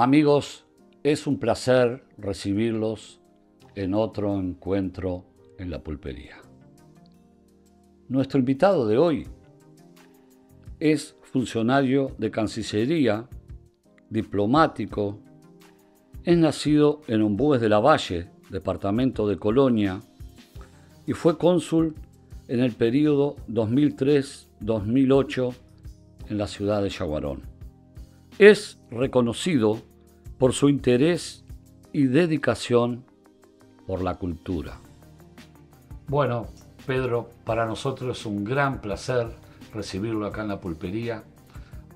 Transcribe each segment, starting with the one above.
Amigos, es un placer recibirlos en otro encuentro en la pulpería. Nuestro invitado de hoy es funcionario de Cancillería, diplomático, es nacido en Ombúes de la Valle, departamento de Colonia, y fue cónsul en el periodo 2003-2008 en la ciudad de Yaguarón. Es reconocido por su interés y dedicación por la cultura. Bueno, Pedro, para nosotros es un gran placer recibirlo acá en la pulpería.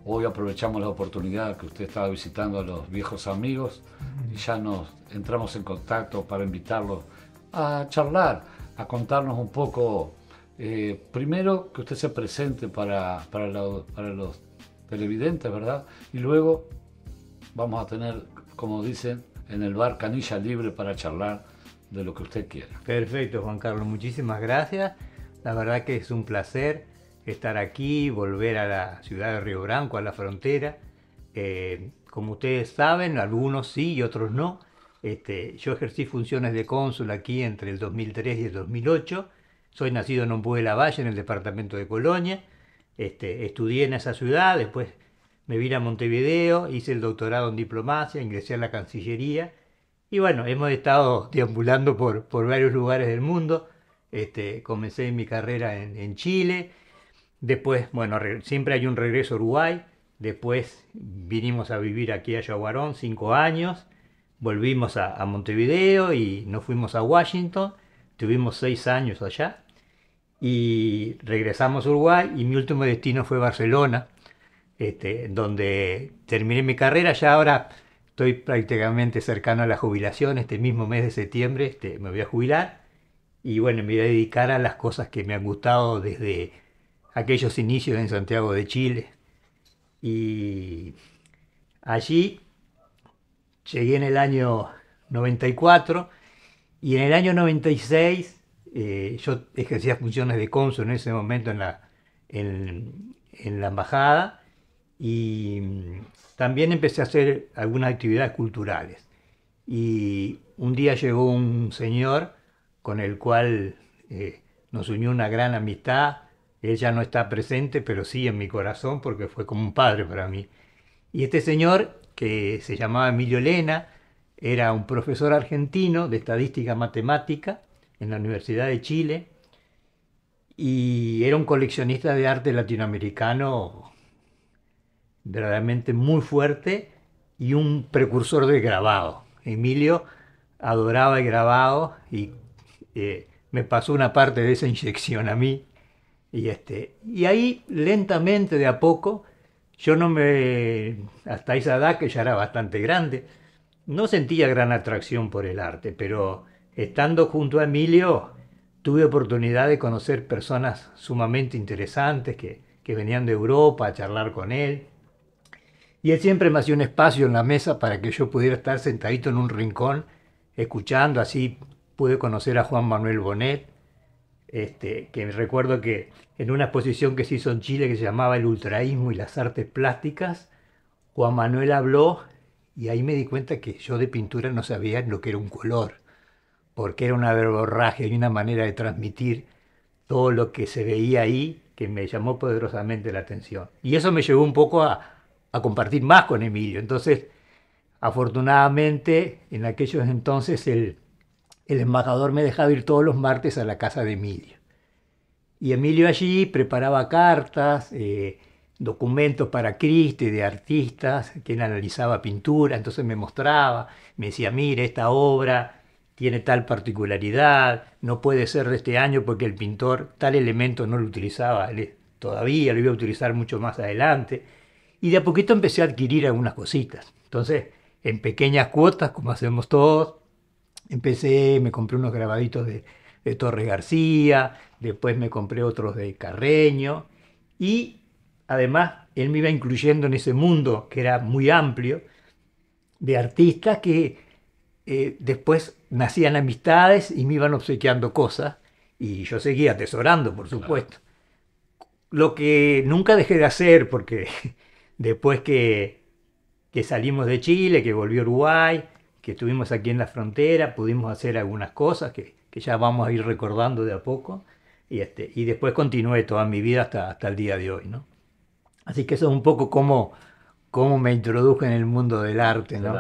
Hoy aprovechamos la oportunidad que usted estaba visitando a los viejos amigos y ya nos entramos en contacto para invitarlos a charlar, a contarnos un poco. Eh, primero que usted se presente para, para, para los televidentes, ¿verdad? Y luego vamos a tener como dicen, en el bar Canilla Libre para charlar de lo que usted quiera. Perfecto, Juan Carlos, muchísimas gracias. La verdad que es un placer estar aquí, volver a la ciudad de Río Branco, a la frontera. Eh, como ustedes saben, algunos sí y otros no. Este, yo ejercí funciones de cónsul aquí entre el 2003 y el 2008. Soy nacido en Ombú de la Valle, en el departamento de Colonia. Este, estudié en esa ciudad, después me vine a Montevideo, hice el doctorado en diplomacia, ingresé a la Cancillería y bueno, hemos estado deambulando por, por varios lugares del mundo. Este, comencé mi carrera en, Chile, después, bueno, siempre hay un regreso a Uruguay, después vinimos a vivir aquí a Yaguarón cinco años, volvimos a, a Montevideo y nos fuimos a Washington, tuvimos seis años allá y regresamos a Uruguay y mi último destino fue Barcelona este, donde terminé mi carrera, ya ahora estoy prácticamente cercano a la jubilación, este mismo mes de septiembre este, me voy a jubilar y bueno, me voy a dedicar a las cosas que me han gustado desde aquellos inicios en Santiago de Chile. Y allí llegué en el año 94 y en el año 96 eh, yo ejercía funciones de cónsul en ese momento en la, en la embajada y mm, también empecé a hacer algunas actividades culturales. Y un día llegó un señor con el cual eh, nos unió una gran amistad. Ella no está presente, pero sí en mi corazón porque fue como un padre para mí. Y este señor, que se llamaba Emilio Elena, era un profesor argentino de estadística matemática en la Universidad de Chile y era un coleccionista de arte latinoamericano verdaderamente muy fuerte y un precursor de grabado. Emilio adoraba el grabado y eh, me pasó una parte de esa inyección a mí. Y, este, y ahí lentamente, de a poco, yo no me, hasta esa edad que ya era bastante grande, no sentía gran atracción por el arte, pero estando junto a Emilio tuve oportunidad de conocer personas sumamente interesantes que, que venían de Europa a charlar con él y él siempre me hacía un espacio en la mesa para que yo pudiera estar sentadito en un rincón escuchando. Así pude conocer a Juan Manuel Bonet, este, que recuerdo que en una exposición que se hizo en Chile que se llamaba El ultraísmo y las artes plásticas, Juan Manuel habló y ahí me di cuenta que yo de pintura no sabía lo que era un color, porque era una verborragia y una manera de transmitir todo lo que se veía ahí que me llamó poderosamente la atención. Y eso me llevó un poco a, a compartir más con Emilio. Entonces, afortunadamente, en aquellos entonces el, el embajador me dejaba ir todos los martes a la casa de Emilio. Y Emilio allí preparaba cartas, eh, documentos para Criste de artistas, quien analizaba pintura, entonces me mostraba, me decía, mire, esta obra tiene tal particularidad, no puede ser de este año porque el pintor tal elemento no lo utilizaba todavía, lo iba a utilizar mucho más adelante y de a poquito empecé a adquirir algunas cositas. Entonces, en pequeñas cuotas, como hacemos todos, empecé, me compré unos grabaditos de, Torre García, después me compré otros de Carreño y además él me iba incluyendo en ese mundo que era muy amplio de artistas que eh, después nacían amistades y me iban obsequiando cosas y yo seguía atesorando, por supuesto. Lo que nunca dejé de hacer porque después que, salimos de Chile, que volvió Uruguay, que estuvimos aquí en la frontera, pudimos hacer algunas cosas que, ya vamos a ir recordando de a poco. Y, este, y después continué toda mi vida hasta, hasta el día de hoy. ¿no? Así que eso es un poco cómo, cómo me introdujo en el mundo del arte. ¿no?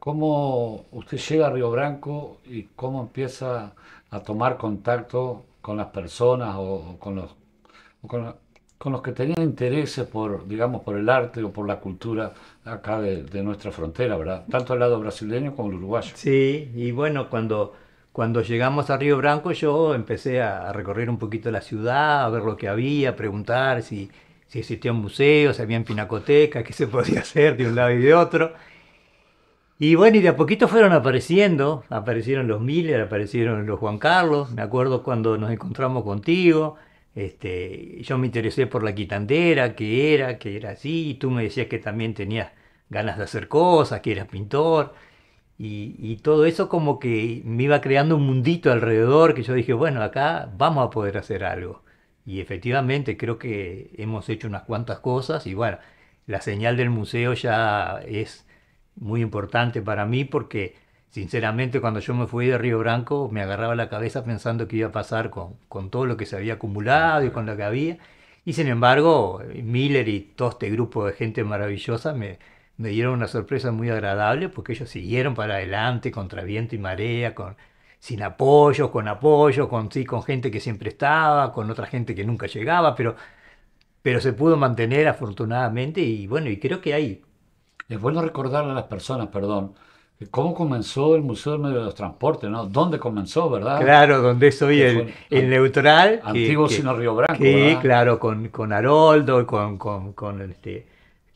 ¿Cómo usted llega a Río Branco y cómo empieza a tomar contacto con las personas o, con los con los que tenían intereses por, digamos, por el arte o por la cultura acá de, nuestra frontera, ¿verdad? Tanto al lado brasileño como el uruguayo. Sí, y bueno, cuando, cuando llegamos a Río Branco yo empecé a, recorrer un poquito la ciudad, a ver lo que había, a preguntar si, si existían museos, si había pinacotecas, qué se podía hacer de un lado y de otro. Y bueno, y de a poquito fueron apareciendo, aparecieron los Miller, aparecieron los Juan Carlos, me acuerdo cuando nos encontramos contigo, este, yo me interesé por la quitandera, que era, que era así, tú me decías que también tenías ganas de hacer cosas, que eras pintor, y, y, todo eso como que me iba creando un mundito alrededor que yo dije, bueno, acá vamos a poder hacer algo. Y efectivamente creo que hemos hecho unas cuantas cosas y bueno, la señal del museo ya es muy importante para mí porque Sinceramente, cuando yo me fui de Río Branco, me agarraba la cabeza pensando que iba a pasar con, todo lo que se había acumulado y con lo que había. Y sin embargo, Miller y todo este grupo de gente maravillosa me, me dieron una sorpresa muy agradable porque ellos siguieron para adelante contra viento y marea, con, sin apoyo, con apoyo, con, sí, con gente que siempre estaba, con otra gente que nunca llegaba, pero, pero se pudo mantener afortunadamente y bueno, y creo que ahí. Les vuelvo a recordar a las personas, perdón, ¿Cómo comenzó el Museo del Medio de los Transportes? ¿no? ¿Dónde comenzó, verdad? Claro, donde soy el, neutral. Antiguo sino Río Branco. Sí, claro, con, con Haroldo, con, con, con este,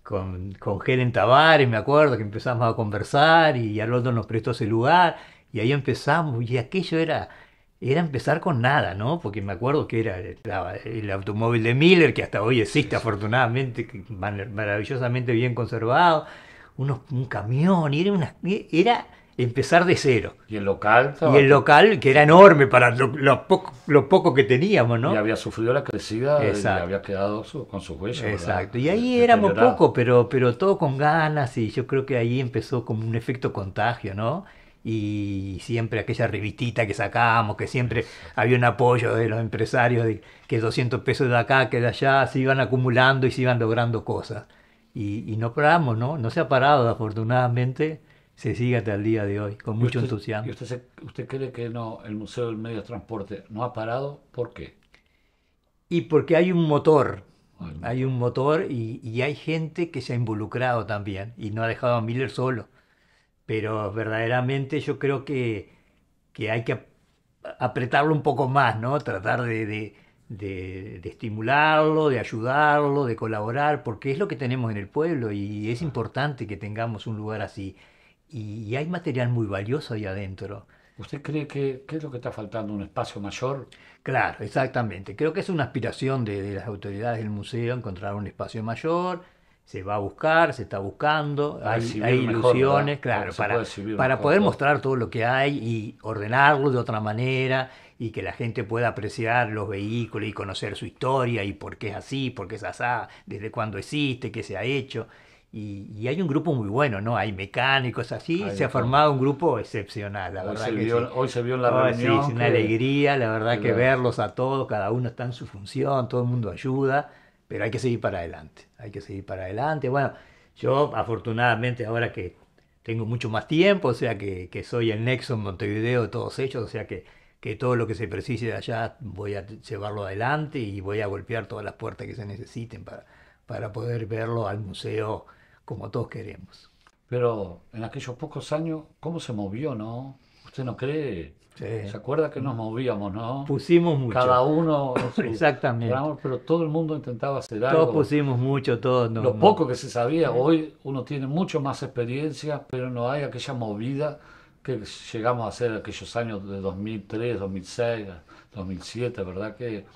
con, Helen Tavares, me acuerdo, que empezamos a conversar y Haroldo nos prestó ese lugar y ahí empezamos y aquello era, era empezar con nada, ¿no? Porque me acuerdo que era el automóvil de Miller, que hasta hoy existe afortunadamente, maravillosamente bien conservado unos, un camión, y era, una, era empezar de cero. ¿Y el local? el local, que era enorme para lo, pocos poco, que teníamos, ¿no? Y había sufrido la crecida y había quedado con sus huellas. Exacto. Y ahí éramos poco, pero, pero todo con ganas y yo creo que ahí empezó como un efecto contagio, ¿no? Y siempre aquella revistita que sacábamos, que siempre había un apoyo de los empresarios, de que 200 pesos de acá, que de allá, se iban acumulando y se iban logrando cosas y, no paramos, ¿no? No se ha parado, afortunadamente se sigue hasta el día de hoy, con mucho entusiasmo. ¿Y usted, usted cree que no, el Museo del Medio de Transporte no ha parado? ¿Por qué? Y porque hay un motor, hay un motor y, hay gente que se ha involucrado también y no ha dejado a Miller solo. Pero verdaderamente yo creo que, que hay que apretarlo un poco más, ¿no? Tratar de de, estimularlo, de ayudarlo, de colaborar, porque es lo que tenemos en el pueblo y es importante que tengamos un lugar así. Y, hay material muy valioso ahí adentro. ¿Usted cree que qué es lo que está faltando? ¿Un espacio mayor? Claro, exactamente. Creo que es una aspiración de, las autoridades del museo encontrar un espacio mayor, se va a buscar, se está buscando, hay, ilusiones, claro, para, para poder mostrar todo lo que hay y ordenarlo de otra manera y que la gente pueda apreciar los vehículos y conocer su historia y por qué es así, por qué es asá, desde cuándo existe, qué se ha hecho. Y, hay un grupo muy bueno, ¿no? Hay mecánicos así, se ha formado un grupo excepcional, la verdad. Hoy se vio en la reunión. Sí, una alegría, la verdad que, verlos a todos, cada uno está en su función, todo el mundo ayuda, pero hay que seguir para adelante, hay que seguir para adelante. Bueno, yo afortunadamente ahora que tengo mucho más tiempo, o sea que, soy el nexo Montevideo de todos ellos, o sea que que todo lo que se precise de allá voy a llevarlo adelante y voy a golpear todas las puertas que se necesiten para, para poder verlo al museo como todos queremos. Pero en aquellos pocos años, ¿cómo se movió, no? ¿Usted no cree? ¿Se acuerda que nos movíamos, no? Pusimos mucho. Cada uno. Exactamente. pero todo el mundo intentaba hacer algo. Todos pusimos mucho, todos. Lo poco que se sabía. Hoy uno tiene mucho más experiencia, pero no hay aquella movida que llegamos a hacer aquellos años de 2003, 2006, 2007, ¿verdad? Que,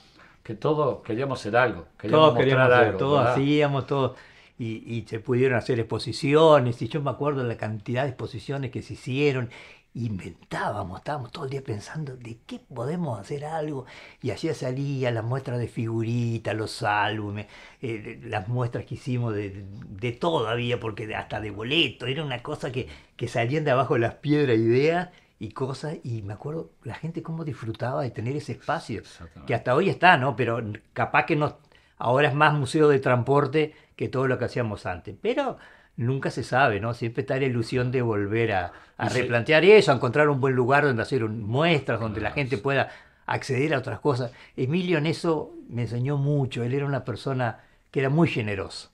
que todos queríamos hacer algo, queríamos mostrar queríamos algo, todos hacíamos, todos. Y, y, se pudieron hacer exposiciones, y yo me acuerdo de la cantidad de exposiciones que se hicieron, inventábamos, estábamos todo el día pensando de qué podemos hacer algo. Y así salía las muestras de figuritas, los álbumes, eh, las muestras que hicimos de, de todo había, porque hasta de boleto, era una cosa que, que salían de abajo las piedras ideas y cosas, y me acuerdo la gente cómo disfrutaba de tener ese espacio, que hasta hoy está, ¿no? Pero capaz que no, ahora es más museo de transporte que todo lo que hacíamos antes. Pero nunca se sabe, ¿no? Siempre está la ilusión de volver a, replantear eso, a encontrar un buen lugar donde hacer muestras, donde la ah, gente pueda acceder a otras cosas. Emilio en eso me enseñó mucho, él era una persona que era muy generosa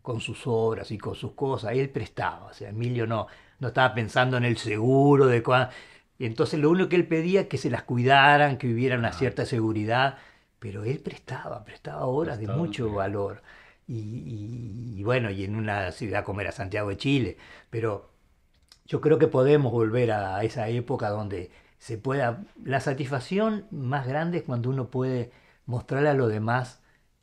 con sus obras y con sus cosas, él prestaba, o sea, Emilio no, no estaba pensando en el seguro de cuándo... entonces lo único que él pedía que se las cuidaran, que hubiera una ah. cierta seguridad, pero él prestaba, prestaba obras de mucho valor y, bueno, y en una ciudad como era Santiago de Chile, pero yo creo que podemos volver a esa época donde se pueda, la satisfacción más grande es cuando uno puede mostrarle a los demás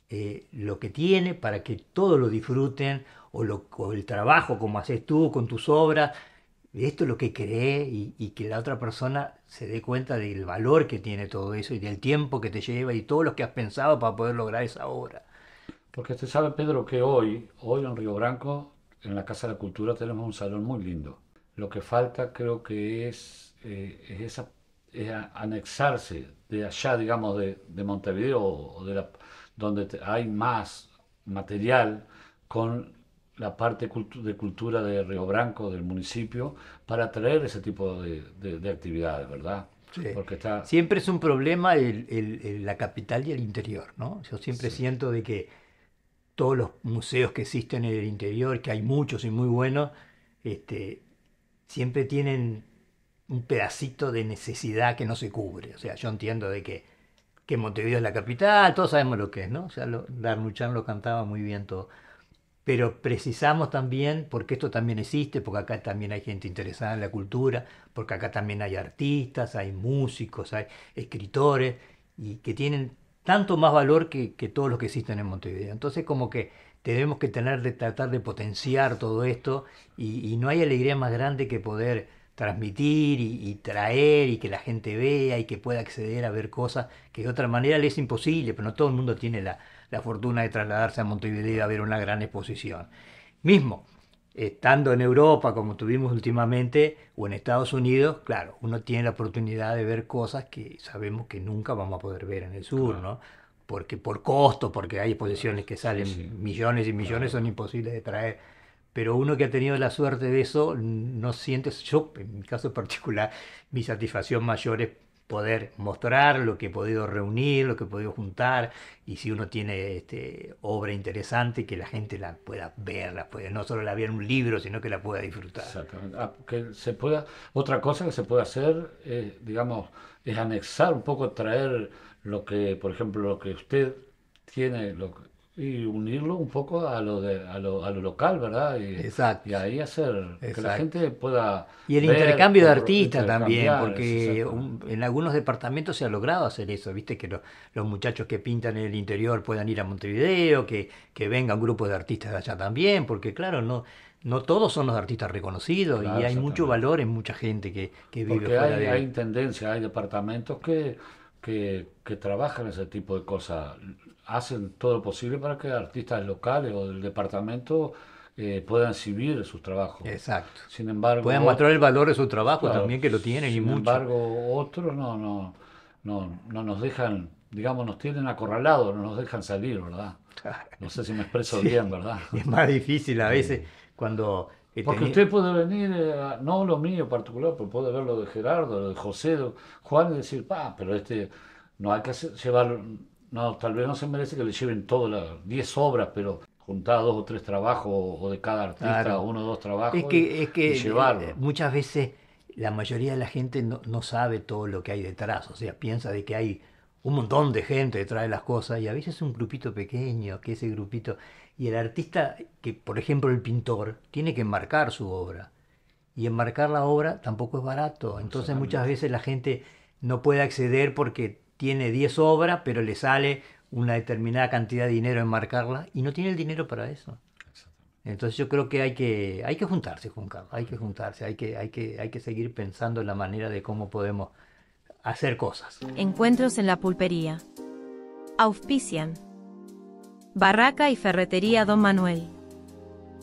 eh, lo que tiene para que todos lo disfruten, o, lo, el trabajo como haces tú con tus obras, esto es lo que creé y, y, que la otra persona se dé cuenta del valor que tiene todo eso y del tiempo que te lleva y todo lo que has pensado para poder lograr esa obra. Porque usted sabe, Pedro, que hoy, hoy en Río Branco, en la Casa de la Cultura, tenemos un salón muy lindo. Lo que falta creo que es, eh, es, esa, anexarse de allá, digamos, de, de Montevideo o de la, donde hay más material con la parte de cultura de Río Branco, del municipio, para atraer ese tipo de, actividades, ¿verdad? Porque está... Siempre es un problema el, la capital y el interior, ¿no? Yo siempre siento de que todos los museos que existen en el interior, que hay muchos y muy buenos, este, siempre tienen un pedacito de necesidad que no se cubre. O sea, yo entiendo de que, Montevideo es la capital, todos sabemos lo que es, ¿no? O sea, lo, Darnuchan lo cantaba muy bien todo. Pero precisamos también, porque esto también existe, porque acá también hay gente interesada en la cultura, porque acá también hay artistas, hay músicos, hay escritores, y que tienen tanto más valor que, todos los que existen en Montevideo. Entonces como que tenemos que tener de tratar de potenciar todo esto y, no hay alegría más grande que poder transmitir y, traer y que la gente vea y que pueda acceder a ver cosas que de otra manera le es imposible, pero no todo el mundo tiene la, la fortuna de trasladarse a Montevideo a ver una gran exposición. Mismo, estando en Europa como tuvimos últimamente o en Estados Unidos, claro, uno tiene la oportunidad de ver cosas que sabemos que nunca vamos a poder ver en el sur, ¿no? Porque por costo, porque hay exposiciones que salen millones y millones, son imposibles de traer. Pero uno que ha tenido la suerte de eso, no siente, yo en mi caso particular, mi satisfacción mayor es poder mostrar lo que he podido reunir, lo que he podido juntar, y si uno tiene este, obra interesante, que la gente la pueda ver, la puede, no solo la vea en un libro, sino que la pueda disfrutar. Exactamente. Ah, que se pueda, otra cosa que se puede hacer, eh, digamos, es anexar un poco, traer lo que, por ejemplo, lo que usted tiene, lo, y unirlo un poco a lo, de, a lo, a lo local, ¿verdad? Exacto. Y ahí hacer que la gente pueda... Y el intercambio de artistas también, porque en algunos departamentos se ha logrado hacer eso, ¿viste? Que los muchachos que pintan en el interior puedan ir a Montevideo, que, que un grupo de artistas de allá también, porque claro, no no todos son los artistas reconocidos y hay mucho valor en mucha gente que, que vive Porque hay, hay tendencia, hay departamentos que que, trabajan ese tipo de cosas hacen todo lo posible para que artistas locales o del departamento eh, puedan exhibir sus trabajos. Exacto. Sin embargo, puedan mostrar el valor de su trabajo también que lo tienen y mucho. Sin embargo, otros no, no, no, no nos dejan, digamos, nos tienen acorralados, no nos dejan salir, ¿verdad? No sé si me expreso bien, ¿verdad? Es más difícil a veces cuando porque usted puede venir, eh, no lo mío en particular, pero puede ver lo de Gerardo, lo de José, de Juan, y decir, ah, pero este, no hay que hacer, llevar, no, tal vez no se merece que le lleven todas las 10 obras, pero juntar dos o tres trabajos o de cada artista, uno o dos trabajos y, llevarlo. Eh, muchas veces la mayoría de la gente no, sabe todo lo que hay detrás, o sea, piensa de que hay un montón de gente detrás de las cosas y a veces un grupito pequeño, que ese grupito y el artista, que por ejemplo el pintor, tiene que enmarcar su obra. Y enmarcar la obra tampoco es barato. Entonces muchas veces la gente no puede acceder porque tiene 10 obras, pero le sale una determinada cantidad de dinero enmarcarla y no tiene el dinero para eso. Entonces yo creo que hay que, hay que juntarse, hay que juntarse, hay que, hay, que, hay que seguir pensando en la manera de cómo podemos hacer cosas. Encuentros en la pulpería. Auspician. Barraca y Ferretería Don Manuel.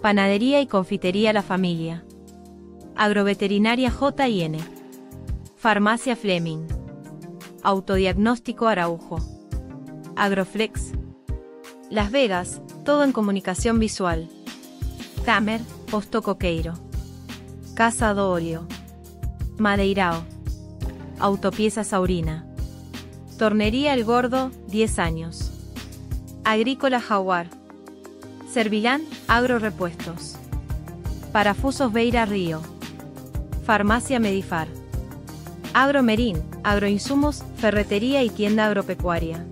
Panadería y Confitería La Familia. Agroveterinaria J&N. Farmacia Fleming. Autodiagnóstico Araujo. Agroflex. Las Vegas, todo en comunicación visual. Tamer, Posto Coqueiro. Casa do Madeirao. Autopieza Saurina. Tornería El Gordo, 10 años. Agrícola Jaguar. Servilán Agro Repuestos. Parafusos Beira Río. Farmacia Medifar. Agromerín, agroinsumos, ferretería y tienda agropecuaria.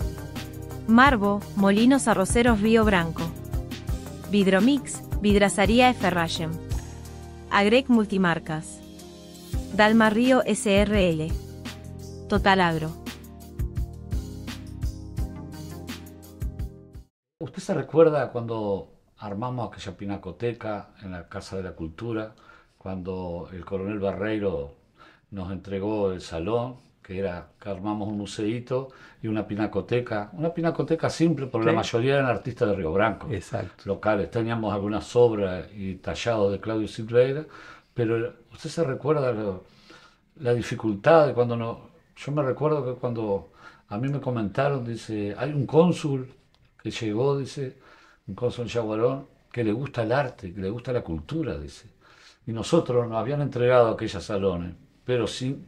Marbo, molinos arroceros Río Branco. Vidromix, vidrazaría Eferrayem. Agrec Multimarcas. Dalma Río SRL. Total Agro. se recuerda cuando armamos aquella pinacoteca en la Casa de la Cultura, cuando el coronel Barreiro nos entregó el salón, que era que armamos un museíto y una pinacoteca, una pinacoteca simple, porque la mayoría eran artistas de Río Branco, Exacto. locales. Teníamos algunas obras y tallados de Claudio Silveira, pero usted se recuerda la dificultad de cuando no. Yo me recuerdo que cuando a mí me comentaron, dice, hay un cónsul que llegó, dice, un Cónsul Yaguarón, que le gusta el arte, que le gusta la cultura, dice. Y nosotros nos habían entregado aquellos salones, pero sin,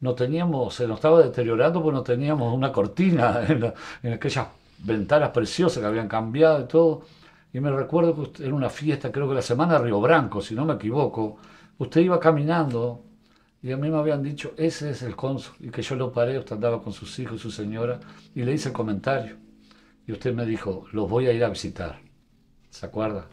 no teníamos, se nos estaba deteriorando porque no teníamos una cortina en, aquellas ventanas preciosas que habían cambiado y todo. Y me recuerdo que en una fiesta, creo que la semana de Río Branco, si no me equivoco, usted iba caminando y a mí me habían dicho, ese es el cónsul, y que yo lo paré, usted andaba con sus hijos y su señora, y le hice el comentario y usted me dijo, los voy a ir a visitar. ¿Se acuerda?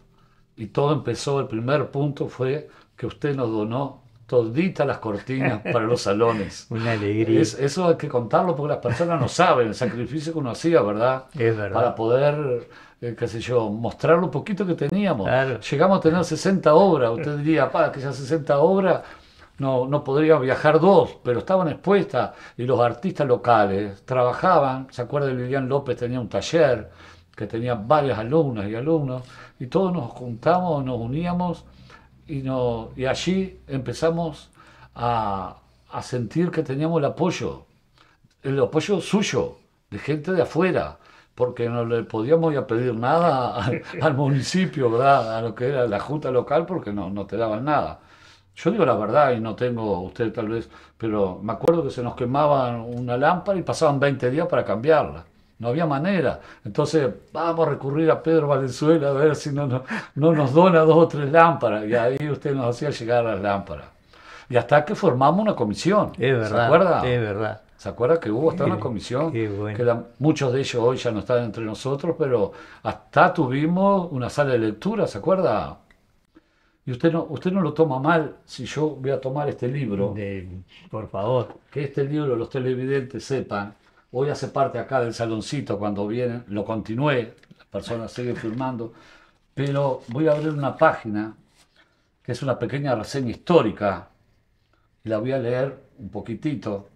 Y todo empezó, el primer punto fue que usted nos donó toditas las cortinas para los salones. Una alegría. Es, eso hay que contarlo porque las personas no saben el sacrificio que uno hacía, ¿verdad? Es verdad. Para poder, eh, qué sé yo, mostrar lo poquito que teníamos. Llegamos a tener 60 obras. Usted diría, para que ya 60 obras no, no podrían viajar dos, pero estaban expuestas y los artistas locales trabajaban, ¿se acuerda Lilian López tenía un taller que tenía varias alumnas y alumnos y todos nos juntamos, nos uníamos y, no, y allí empezamos a, sentir que teníamos el apoyo, el apoyo suyo, de gente de afuera, porque no le podíamos pedir nada al, al municipio, ¿verdad? A lo que era la junta local, porque no, no te daban nada. Yo digo la verdad y no tengo, usted tal vez, pero me acuerdo que se nos quemaba una lámpara y pasaban 20 días para cambiarla. No había manera. Entonces, vamos a recurrir a Pedro Valenzuela a ver si no, no, nos dona dos o tres lámparas. Y ahí usted nos hacía llegar las lámparas. Y hasta que formamos una comisión. Es verdad. ¿Se acuerda? Es verdad. ¿Se acuerda que hubo hasta una comisión? que muchos de ellos hoy ya no están entre nosotros, pero hasta tuvimos una sala de lectura, ¿se acuerda? Y usted no, usted no lo toma mal si yo voy a tomar este libro. por favor. Que este libro los televidentes sepan. Hoy hace parte acá del saloncito cuando vienen. Lo continué, las personas siguen firmando. Pero voy a abrir una página que es una pequeña reseña histórica. La voy a leer un poquitito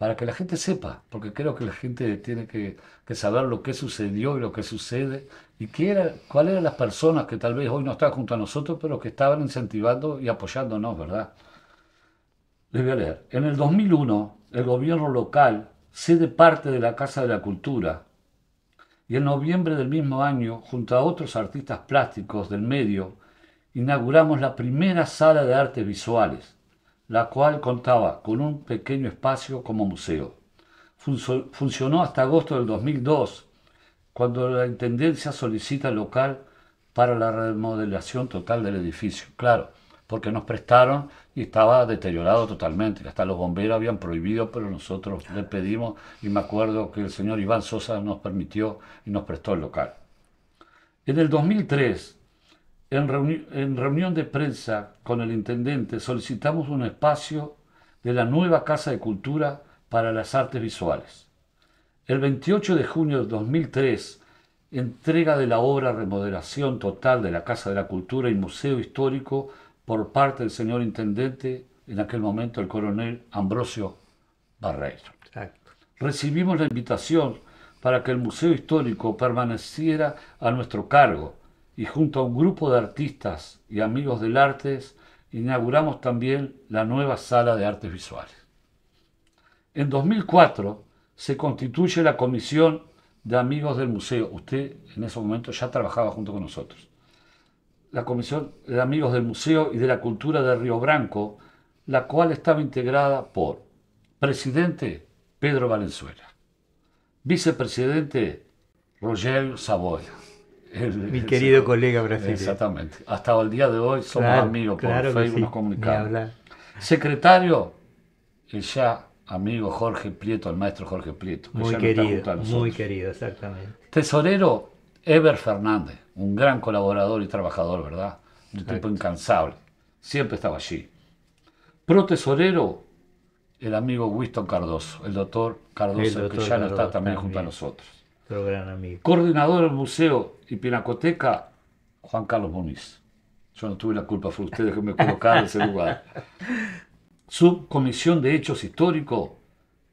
para que la gente sepa, porque creo que la gente tiene que, saber lo que sucedió y lo que sucede, y cuáles eran las personas que tal vez hoy no están junto a nosotros, pero que estaban incentivando y apoyándonos, ¿verdad? Les voy a leer. En el 2001, el gobierno local cede parte de la Casa de la Cultura, y en noviembre del mismo año, junto a otros artistas plásticos del medio, inauguramos la primera sala de artes visuales la cual contaba con un pequeño espacio como museo. Funcionó hasta agosto del 2002, cuando la Intendencia solicita el local para la remodelación total del edificio. Claro, porque nos prestaron y estaba deteriorado totalmente. Hasta los bomberos habían prohibido, pero nosotros le pedimos y me acuerdo que el señor Iván Sosa nos permitió y nos prestó el local. En el 2003, en, reunión de prensa con el intendente solicitamos un espacio de la nueva Casa de Cultura para las Artes Visuales. El 28 de junio de 2003, entrega de la obra Remodelación Total de la Casa de la Cultura y Museo Histórico por parte del señor intendente, en aquel momento el coronel Ambrosio Barreiro. Recibimos la invitación para que el Museo Histórico permaneciera a nuestro cargo y junto a un grupo de artistas y amigos del arte inauguramos también la nueva sala de artes visuales. En 2004 se constituye la comisión de amigos del museo. Usted en ese momento ya trabajaba junto con nosotros. La comisión de amigos del museo y de la cultura de Río Branco, la cual estaba integrada por presidente Pedro Valenzuela, vicepresidente Rogel Saboya mi querido colega brasileño. Exactamente. Hasta el día de hoy somos amigos, por Facebook Secretario, el ya amigo Jorge Prieto, el maestro Jorge Prieto. muy querido, muy querido, exactamente. Tesorero, Ever Fernández, un gran colaborador y trabajador, ¿verdad? Un tipo incansable. Siempre estaba allí. Pro tesorero, el amigo Winston Cardoso, el doctor Cardoso, que ya no está también junto a nosotros. Coordinador del Museo y Pinacoteca, Juan Carlos Moniz. Yo no tuve la culpa, fue ustedes que me colocaron en ese lugar. Subcomisión de Hechos Históricos,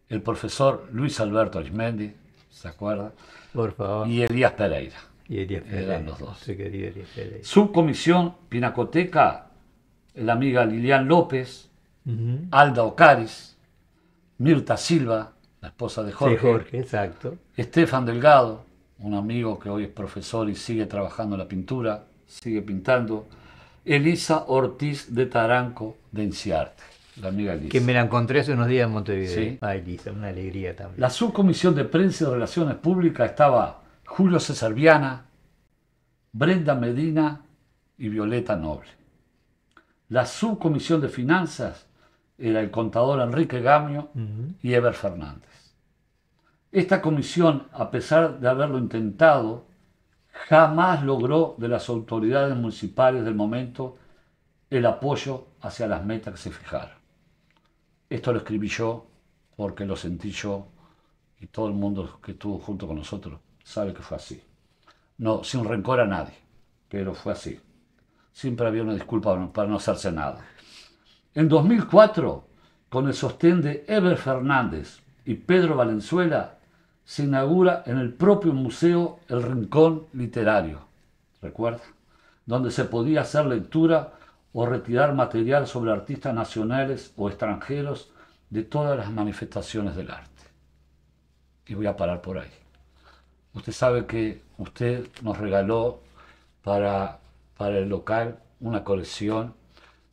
el profesor Luis Alberto Arismendi, ¿se acuerda? Por favor. Y Elías Pereira. Y Elías Pereira. Eran los dos. Subcomisión Pinacoteca, la amiga Lilian López, Alda Ocaris, Mirta Silva, la esposa de Jorge. Jorge, exacto. Estefan Delgado, un amigo que hoy es profesor y sigue trabajando en la pintura, sigue pintando. Elisa Ortiz de Taranco de Enciarte, la amiga Elisa. Que me la encontré hace unos días en Montevideo. Sí. Elisa, una alegría también. La subcomisión de prensa y relaciones públicas estaba Julio Cesar Viana, Brenda Medina y Violeta Noble. La subcomisión de finanzas era el contador Enrique Gamio y Eber Fernández. Esta comisión, a pesar de haberlo intentado, jamás logró de las autoridades municipales del momento el apoyo hacia las metas que se fijaron. Esto lo escribí yo porque lo sentí yo y todo el mundo que estuvo junto con nosotros sabe que fue así. No, sin rencor a nadie, pero fue así. Siempre había una disculpa para no hacerse nada. En 2004, con el sostén de Eber Fernández y Pedro Valenzuela, se inaugura en el propio museo el Rincón Literario, recuerda, donde se podía hacer lectura o retirar material sobre artistas nacionales o extranjeros de todas las manifestaciones del arte. Y voy a parar por ahí. Usted sabe que usted nos regaló para, para el local una colección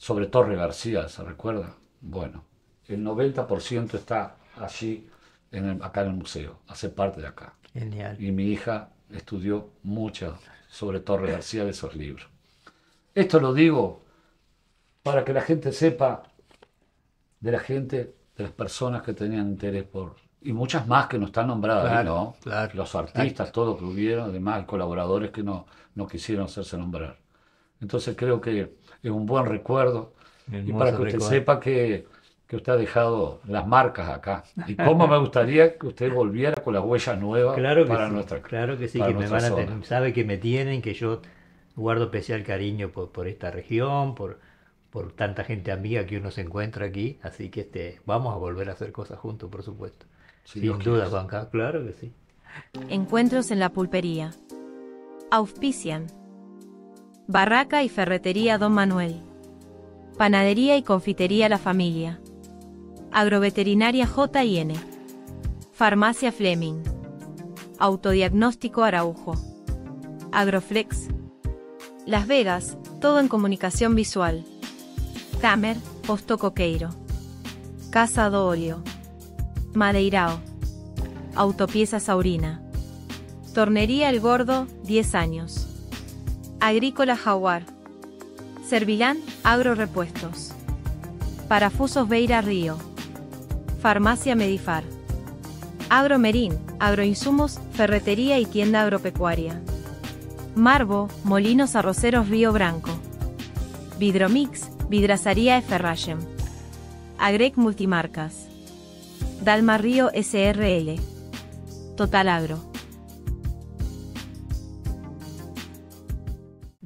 sobre Torre García, ¿se recuerda? Bueno, el 90% está allí, en acá en el museo, hace parte de acá. Genial. Y mi hija estudió mucho sobre Torre García de esos libros. Esto lo digo para que la gente sepa de la gente, de las personas que tenían interés por... Y muchas más que no están nombradas, ¿no? Los artistas, todo lo que hubieron, además, colaboradores que no, no quisieron hacerse nombrar. Entonces creo que es un buen recuerdo y para que usted sepa que, que, usted ha dejado las marcas acá. Y cómo me gustaría que usted volviera con las huellas nuevas claro para sí, nuestra Claro que sí, que me van a tener, sabe que me tienen, que yo guardo especial cariño por, por esta región, por, por tanta gente amiga que uno se encuentra aquí, así que este, vamos a volver a hacer cosas juntos, por supuesto. Sin duda, Carlos. claro que sí. Encuentros en la pulpería. Auspician. Barraca y Ferretería Don Manuel. Panadería y Confitería La Familia. Agroveterinaria J&N. Farmacia Fleming. Autodiagnóstico Araujo. Agroflex. Las Vegas, todo en comunicación visual. Camer, Posto Coqueiro. Casa do Madeirao. Autopieza Saurina. Tornería El Gordo, 10 años. Agrícola Jaguar. Servilán, Agro Repuestos. Parafusos Beira Río. Farmacia Medifar. Agromerín, Agroinsumos, Ferretería y Tienda Agropecuaria. Marbo, Molinos Arroceros Río Branco. Vidromix, Vidrazaría Eferrayem. Agrec Multimarcas. Dalma Río SRL. Total Agro.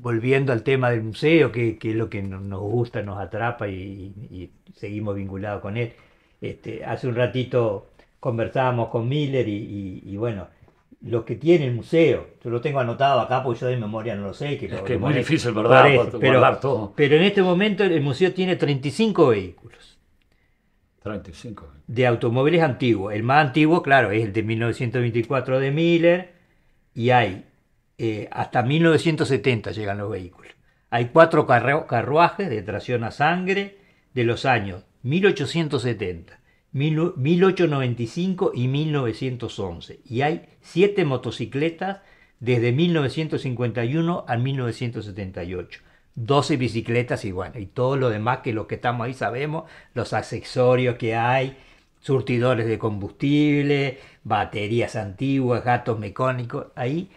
volviendo al tema del museo, que, es lo que nos gusta, nos atrapa y, seguimos vinculados con él. Este, hace un ratito conversábamos con Miller y, bueno, lo que tiene el museo, yo lo tengo anotado acá porque yo de memoria no lo sé. Que es es muy difícil, ¿verdad? todo. pero en este momento el museo tiene 35 vehículos. 35. De automóviles antiguos. El más antiguo, claro, es el de 1924 de Miller y hay eh, hasta 1970 llegan los vehículos. Hay cuatro carruajes de tracción a sangre de los años 1870, 1895 y 1911. Y hay siete motocicletas desde 1951 a 1978. 12 bicicletas y bueno, y todo lo demás que los que estamos ahí sabemos, los accesorios que hay, surtidores de combustible, baterías antiguas, gatos mecánicos, ahí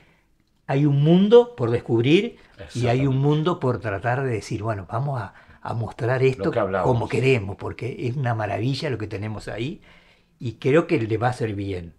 hay un mundo por descubrir y hay un mundo por tratar de decir, bueno, vamos a, mostrar esto como queremos, porque es una maravilla lo que tenemos ahí y creo que le va a ser bien.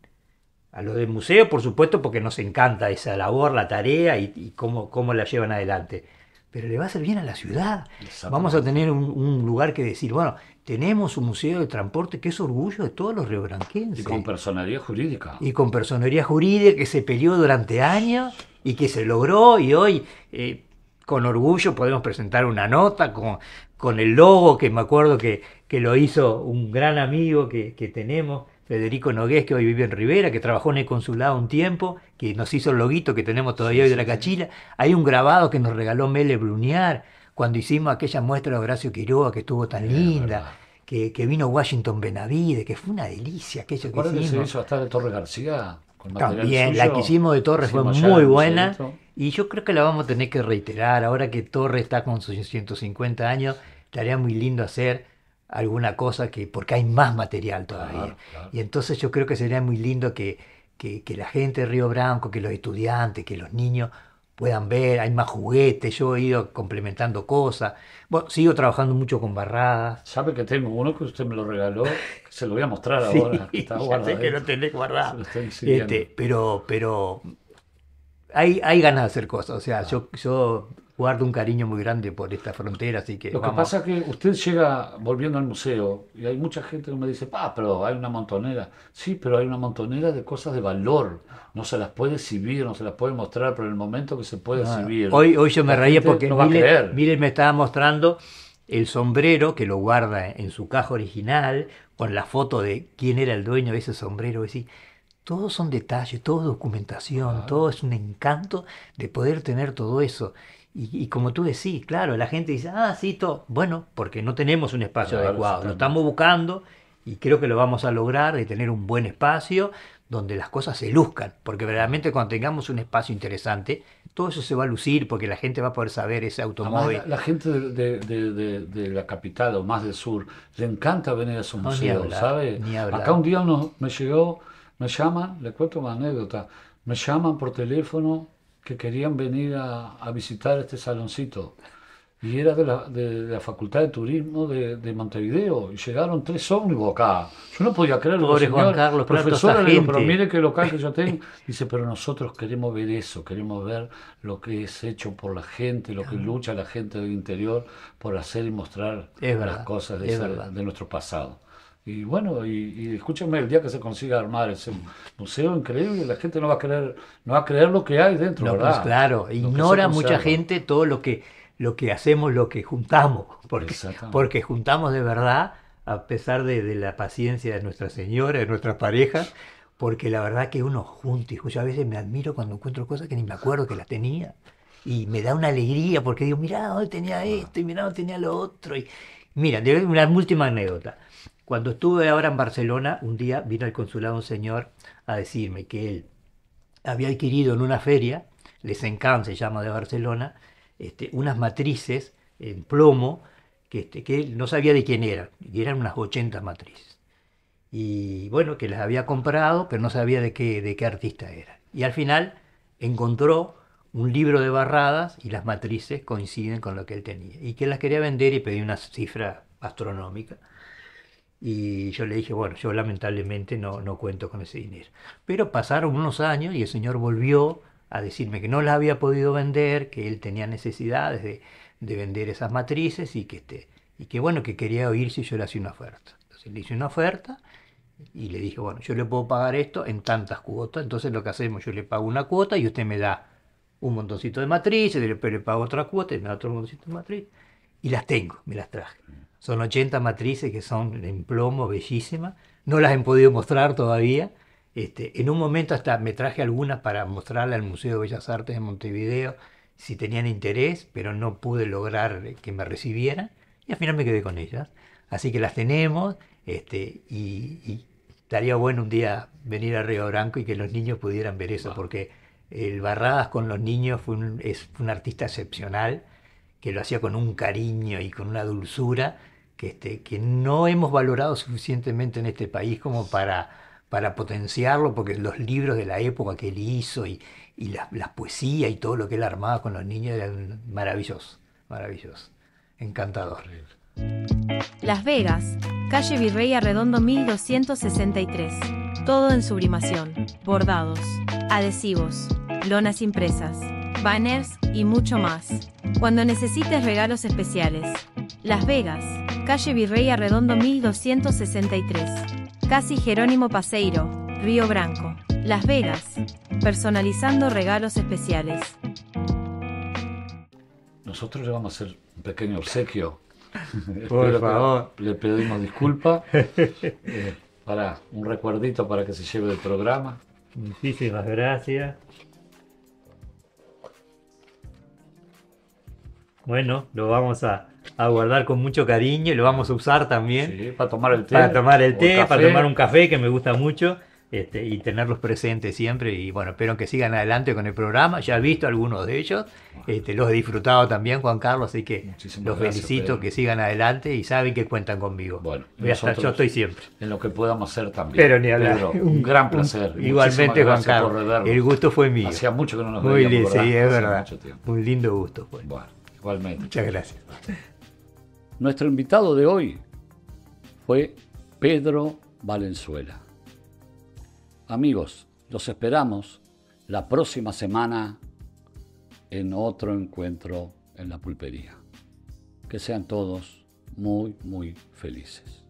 A lo del museo, por supuesto, porque nos encanta esa labor, la tarea y, y cómo, cómo la llevan adelante pero le va a hacer bien a la ciudad. Vamos a tener un, lugar que decir, bueno, tenemos un museo de transporte que es orgullo de todos los riobranquenses. Y con personería jurídica. Y con personería jurídica que se peleó durante años y que se logró y hoy... Eh, con orgullo podemos presentar una nota con, con el logo que me acuerdo que, que lo hizo un gran amigo que, que tenemos, Federico Nogués, que hoy vive en Rivera, que trabajó en el consulado un tiempo, que nos hizo el loguito que tenemos todavía hoy de la cachila. Hay un grabado que nos regaló Mele Bruniar, cuando hicimos aquella muestra de Horacio Quiroga, que estuvo tan linda. Que, vino Washington Benavide, que fue una delicia aquello que hicimos. se hizo hasta de Torres García? También, la que hicimos de Torres fue muy buena y yo creo que la vamos a tener que reiterar ahora que Torres está con sus 150 años, estaría muy lindo hacer alguna cosa que, porque hay más material todavía. Y entonces yo creo que sería muy lindo que, la gente de Río Branco, que los estudiantes, que los niños puedan ver, hay más juguetes, yo he ido complementando cosas. Bueno, sigo trabajando mucho con barradas. ¿Sabe que tengo uno que usted me lo regaló? Se lo voy a mostrar ahora. Está que no tenés guardado. Este, pero, pero hay, hay ganas de hacer cosas. O sea, yo guardo un cariño muy grande por esta frontera, así que... Lo que pasa es que usted llega volviendo al museo y hay mucha gente que me dice, ah, pero hay una montonera. Sí, pero hay una montonera de cosas de valor. No se las puede exhibir, no se las puede mostrar, por el momento que se puede ah, exhibir... hoy, hoy yo me reía porque no va creer. miren me estaba mostrando el sombrero que lo guarda en su caja original, con la foto de quién era el dueño de ese sombrero, es decir, todos son detalles, todo documentación, todo es un encanto de poder tener todo eso. Y, como tú decís, claro, la gente dice, ah, sí, todo. Bueno, porque no tenemos un espacio adecuado, lo estamos buscando y creo que lo vamos a lograr de tener un buen espacio donde las cosas se luzcan, porque verdaderamente cuando tengamos un espacio interesante, todo eso se va a lucir porque la gente va a poder saber ese automóvil. la, gente de, la capital o más del sur le encanta venir a su museo, ¿sabes? Acá un día me llegó, me llaman, le cuento una anécdota, me llaman por teléfono que querían venir a, visitar este saloncito. Y era de la, de, la Facultad de Turismo de, Montevideo. Y llegaron tres ómnibus acá. Yo no podía creerlo. Pobre señor, Juan profesor, pero mire qué local que yo tengo. Dice, pero nosotros queremos ver eso, queremos ver lo que es hecho por la gente, lo que ah. lucha la gente del interior por hacer y mostrar las cosas de nuestro pasado. Y bueno, y, escúchame, el día que se consiga armar ese museo increíble, la gente no va a creer, no va a creer lo que hay dentro, pues, ¿verdad? claro, ignora mucha gente todo lo que, lo que hacemos, lo que juntamos, porque, porque juntamos de verdad, a pesar de, la paciencia de nuestra señora, de nuestras parejas, porque la verdad que uno junta, yo a veces me admiro cuando encuentro cosas que ni me acuerdo que las tenía, y me da una alegría, porque digo, mira hoy tenía ah. esto, y mirá, hoy tenía lo otro, y mira, una última anécdota cuando estuve ahora en Barcelona, un día vino al consulado un señor a decirme que él había adquirido en una feria, les encanta, se llama de Barcelona, este, unas matrices en plomo este, que, él no sabía de quién eran, y eran unas 80 matrices. Y bueno, que las había comprado, pero no sabía de qué, de qué artista era. Y al final encontró un libro de barradas y las matrices coinciden con lo que él tenía, y que las quería vender y pedí una cifra astronómica. Y yo le dije, bueno, yo lamentablemente no, no cuento con ese dinero. Pero pasaron unos años y el señor volvió a decirme que no la había podido vender, que él tenía necesidades de, vender esas matrices y que, este, y que bueno, que quería oír si yo le hacía una oferta. Entonces le hice una oferta y le dije, bueno, yo le puedo pagar esto en tantas cuotas, entonces lo que hacemos, yo le pago una cuota y usted me da un montoncito de matrices, pero le pago otra cuota y me da otro montoncito de matrices y las tengo, me las traje. Son 80 matrices que son en plomo, bellísimas. No las han podido mostrar todavía. Este, en un momento hasta me traje algunas para mostrarle al Museo de Bellas Artes de Montevideo, si tenían interés, pero no pude lograr eh, que me recibieran. Y al final me quedé con ellas. Así que las tenemos este, y, estaría bueno un día venir a Río Branco y que los niños pudieran ver eso, porque el Barradas con los niños fue es un artista excepcional, que lo hacía con un cariño y con una dulzura este, que, no hemos valorado suficientemente en este país como para, para potenciarlo, porque los libros de la época que él hizo y, las la poesías y todo lo que él armaba con los niños eran maravillosos, maravillosos, encantador. Las Vegas, calle Virrey Arredondo 1263. Todo en sublimación, bordados, adhesivos, lonas impresas, banners y mucho más. Cuando necesites regalos especiales. Las Vegas, calle Virrey Arredondo 1263. Casi Jerónimo Paseiro, Río Branco, Las Vegas. Personalizando regalos especiales. Nosotros le vamos a hacer un pequeño obsequio. Por favor. Le pedimos disculpas. Eh, para un recuerdito para que se lleve del programa. Muchísimas gracias. Bueno, lo vamos a, a guardar con mucho cariño y lo vamos a usar también. para tomar el té. Para tomar el té, para tomar un café que me gusta mucho. Este, y tenerlos presentes siempre. Y bueno, espero que sigan adelante con el programa. Ya he visto algunos de ellos, este, los he disfrutado también, Juan Carlos, así que los felicito, que sigan adelante y saben que cuentan conmigo. Bueno, Voy yo estoy siempre. En lo que podamos hacer también. Pero ni un gran placer. igualmente, Juan Carlos. El gusto fue mío. Hacía mucho que no nos Un lindo gusto. Pues. Bueno, igualmente. Muchas gracias. Nuestro invitado de hoy fue Pedro Valenzuela. Amigos, los esperamos la próxima semana en otro encuentro en la pulpería. Que sean todos muy, muy felices.